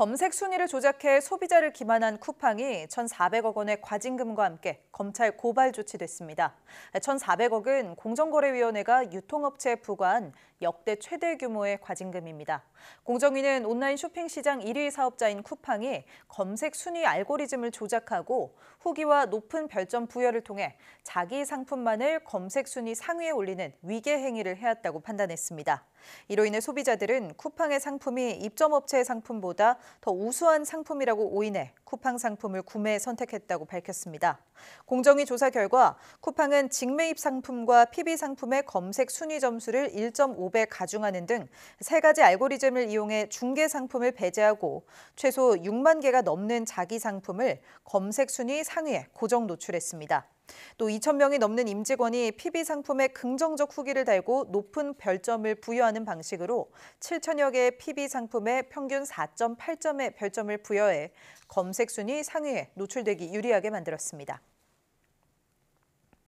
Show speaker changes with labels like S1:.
S1: 검색 순위를 조작해 소비자를 기만한 쿠팡이 1,400억 원의 과징금과 함께 검찰 고발 조치됐습니다. 1,400억은 공정거래위원회가 유통업체에 부과한 역대 최대 규모의 과징금입니다. 공정위는 온라인 쇼핑 시장 1위 사업자인 쿠팡이 검색 순위 알고리즘을 조작하고 후기와 높은 별점 부여를 통해 자기 상품만을 검색 순위 상위에 올리는 위계 행위를 해왔다고 판단했습니다. 이로 인해 소비자들은 쿠팡의 상품이 입점업체의 상품보다 더 우수한 상품이라고 오인해 쿠팡 상품을 구매 선택했다고 밝혔습니다. 공정위 조사 결과 쿠팡은 직매입 상품과 PB 상품의 검색 순위 점수를 1.5배 가중하는 등 세 가지 알고리즘을 이용해 중개 상품을 배제하고 최소 6만 개가 넘는 자기 상품을 검색 순위 상위에 고정 노출했습니다. 또 2천 명이 넘는 임직원이 PB 상품에 긍정적 후기를 달고 높은 별점을 부여하는 방식으로 7천여 개의 PB 상품에 평균 4.8점의 별점을 부여해 검색 순위 상위에 노출되기 유리하게 만들었습니다.